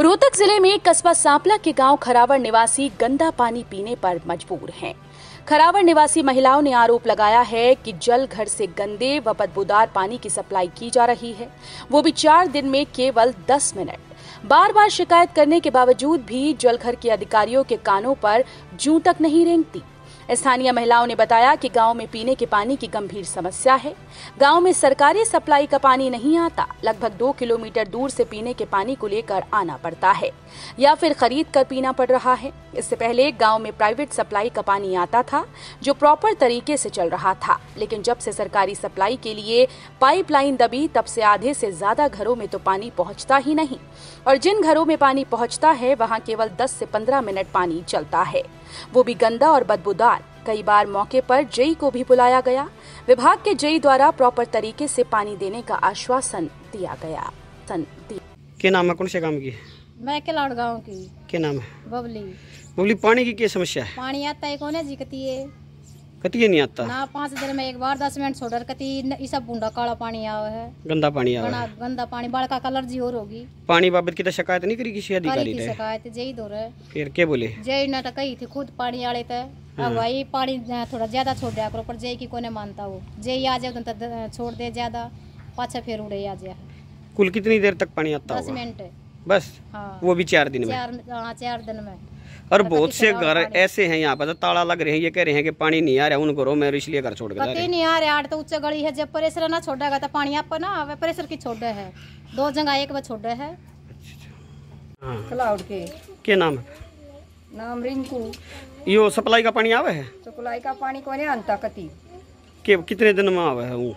रोहतक जिले में कस्बा सांपला के गांव खरावर निवासी गंदा पानी पीने पर मजबूर हैं। खरावर निवासी महिलाओं ने आरोप लगाया है कि जल घर से गंदे व बदबूदार पानी की सप्लाई की जा रही है वो भी चार दिन में केवल दस मिनट बार बार शिकायत करने के बावजूद भी जलघर के अधिकारियों के कानों पर जू तक नहीं रेंगती स्थानीय महिलाओं ने बताया कि गांव में पीने के पानी की गंभीर समस्या है गांव में सरकारी सप्लाई का पानी नहीं आता लगभग दो किलोमीटर दूर से पीने के पानी को लेकर आना पड़ता है या फिर खरीद कर पीना पड़ रहा है इससे पहले गांव में प्राइवेट सप्लाई का पानी आता था जो प्रॉपर तरीके से चल रहा था लेकिन जब से सरकारी सप्लाई के लिए पाइपलाइन दबी तब से आधे से ज्यादा घरों में तो पानी पहुंचता ही नहीं और जिन घरों में पानी पहुंचता है वहां केवल 10 से 15 मिनट पानी चलता है वो भी गंदा और बदबूदार कई बार मौके पर जेई को भी बुलाया गया विभाग के जेई द्वारा प्रॉपर तरीके से पानी देने का आश्वासन दिया गया के नाम है कौन से काम की मैं किलाड़ गाँव की के नाम है बबली बबली पानी की क्या समस्या है पानी आता है कौन है जी कती है कती है नहीं आता ना पाँच दिन में एक बार दस मिनट छोड़ कती सब बूंदा काला पानी आवे है गंदा पानी आवे है गंदा पानी बाल का कलर जी और होगी पानी बाबत की तो शिकायत नहीं करी किसी अधिकारी ने शिकायत जय दो फिर के बोले जय ना तो कही थी खुद पानी आड़े थे अब हाँ, हाँ। वही पानी थोड़ा ज़्यादा छोड़ दिया करो पर जे की कोने मानता वो जे आ जाए तो छोड़ दे ज़्यादा पाछे फिर उड़े आ जाए कुल कितनी देर तक पानी आता दस मिनट बस हाँ। वो भी चार दिन में चार, हाँ, चार दिन में और बहुत से घर ऐसे हैं यहाँ पर तो ताला लग रहे हैं ये कह रहे हैं कि पानी नहीं आ रहा उन घरों में इसलिए घर छोड़ गया नहीं आ रहा तो उच्च गड़ी है जब प्रेशर ना छोड़ेगा तो पानी आप ना आवे प्रेशर की छोड़ है दो जगह एक में छोड़े है अच्छा, अच्छा। क्या नाम है नाम रिंकू यो सप्लाई का पानी आवे है सप्लाई का पानी कोने अंता कती के कितने दिन में आवे है वो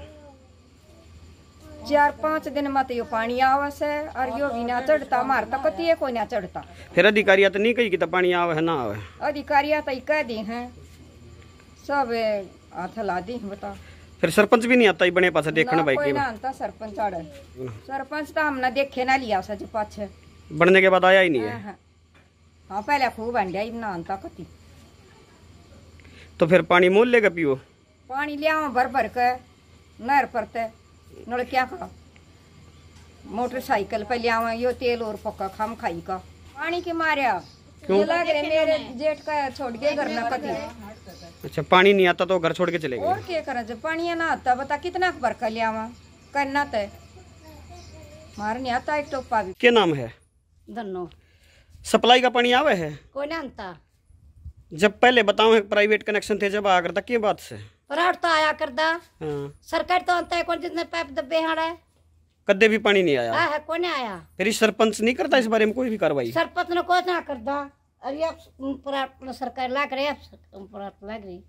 चार पांच दिन में तो यो पानी आवे से और यो बिना चढ़ता मार तक कती है कोने चढ़ता फिर अधिकारी तो नहीं कही कि तो पानी आवे है ना आवे अधिकारी तो कह दी है सब हाथ ला दी बता फिर सरपंच भी नहीं आता बने पास देखने भाई के ना आता सरपंच आड़े सरपंच तो हमने देखे ना लिया सच पाछे बनने के बाद आया ही नहीं है हाँ, हाँ। हाँ पहले खूब अंडिया इमनान था कति तो फिर पानी मोल लेगा पियो पानी लिया भर भर के नहर पर नलकिया का मोटरसाइकिल पे लिया यो तेल और पक्का खाम खाई का पानी के मारिया क्यों लग रहे मेरे जेठ का छोड़ के घर ना अच्छा पानी नहीं आता तो घर छोड़ के चले और क्या जब पानी ना आता बता कितना भर कर लिया करना तय मार नहीं आता एक टोपा तो भी क्या नाम है सप्लाई का पानी आवे है कोई ना आता जब पहले बताओ प्राइवेट कनेक्शन थे जब आकर तक की बात से पराठ तो आया करदा हाँ। सरकार तो आता है कौन जितने पाइप दबे हाड़ा है कदे भी पानी नहीं आया हाँ है कौन आया फिर सरपंच नहीं करता इस बारे में कोई भी कार्रवाई सरपंच ने कुछ ना करदा अरे अब सरकार लाग रही अब पराठ लाग रही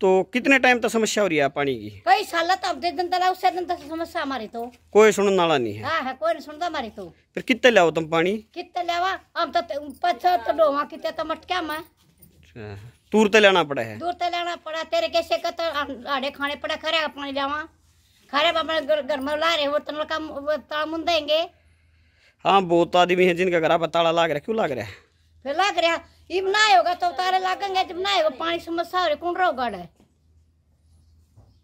तो कितने टाइम तक समस्या हो रही है पानी की कई साल तक तो दे दिन तला तो उससे दिन तक तो समस्या हमारी तो कोई सुनने वाला नहीं है हां है हाँ, कोई नहीं सुनता हमारी तो फिर कितने लाओ तुम पानी कितने लेवा हम तो पछो तो डोवा कितने तो मटक्या में अच्छा, दूर तो लेना पड़ा है दूर तो लेना पड़ा तेरे कैसे का तो आड़े खाने पड़ा करे पानी लेवा खारे बाबा घर में ला रहे वो तन का तामुन मुंदेंगे हां बहुत आदमी है जिनका घर पर ताला लाग रहा क्यों लाग रहा है लाग रहा इब ना होगा तो उतारे लागेंगे जब तो ना होगा पानी समस्या हो रही कुंडरा उगाड़ा है